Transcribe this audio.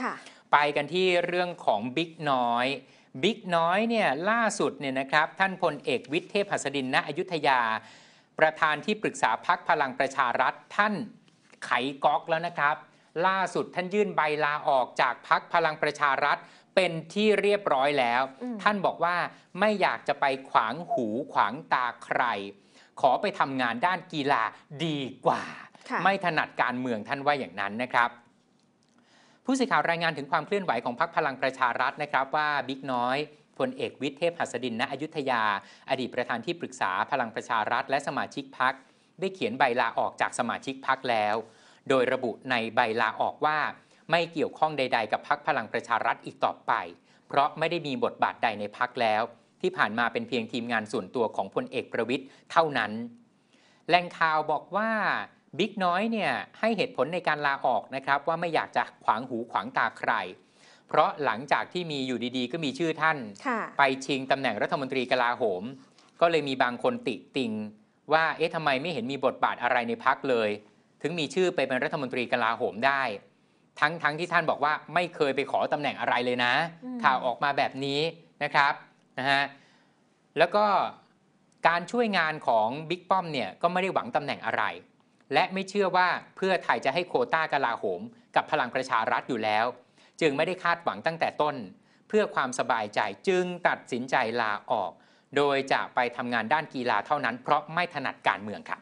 ค่ะไปกันที่เรื่องของบิ๊กน้อยบิ๊กน้อยเนี่ยล่าสุดเนี่ยนะครับท่านพลเอกวิทย์เทพหัสดินณอยุธยา ประธานที่ปรึกษาพักพลังประชารัฐท่านไขก๊อกแล้วนะครับ ล่าสุดท่านยื่นใบลาออกจากพักพลังประชารัฐเป็นที่เรียบร้อยแล้ว ท่านบอกว่าไม่อยากจะไปขวางหูขวางตาใคร ขอไปทำงานด้านกีฬาดีกว่า ไม่ถนัดการเมืองท่านว่าอย่างนั้นนะครับผู้สื่อข่าวรายงานถึงความเคลื่อนไหวของพรรคพลังประชารัฐนะครับว่าบิ๊กน้อยพลเอกวิทย์เทพหัสดินณอยุธยา อดีตประธานที่ปรึกษาพลังประชารัฐ และสมาชิกพักได้เขียนใบลาออกจากสมาชิกพักแล้ว โดยระบุในใบลาออกว่า ไม่เกี่ยวข้องใด ๆ กับพักพลังประชารัฐอีกต่อไป เพราะไม่ได้มีบทบาทใดในพักแล้ว ที่ผ่านมาเป็นเพียงทีมงานส่วนตัวของพลเอกประวิทย์เท่านั้นแหล่งข่าวบอกว่าบิ๊กน้อยเนี่ยให้เหตุผลในการลาออกนะครับว่าไม่อยากจะขวางหูขวางตาใคร เพราะหลังจากที่มีอยู่ดีๆ ก็มีชื่อท่านไปชิงตำแหน่งรัฐมนตรีกลาโหม ก็เลยมีบางคนติติง ว่าเอ๊ะทำไมไม่เห็นมีบทบาทอะไรในพักเลย ถึงมีชื่อไปเป็นรัฐมนตรีกลาโหมได้ ทั้งๆทที่ท่านบอกว่าไม่เคยไปขอตำแหน่งอะไรเลยนะข่าวออกมาแบบนี้นะครับนะฮะแล้วก็การช่วยงานของบิ๊กป้อมเนี่ยก็ไม่ได้หวังตำแหน่งอะไรและไม่เชื่อว่าเพื่อไทยจะให้โคต้ากลาโหมกับพลังประชารัฐอยู่แล้ว จึงไม่ได้คาดหวังตั้งแต่ต้น เพื่อความสบายใจจึงตัดสินใจลาออก โดยจะไปทำงานด้านกีฬาเท่านั้นเพราะไม่ถนัดการเมืองครับ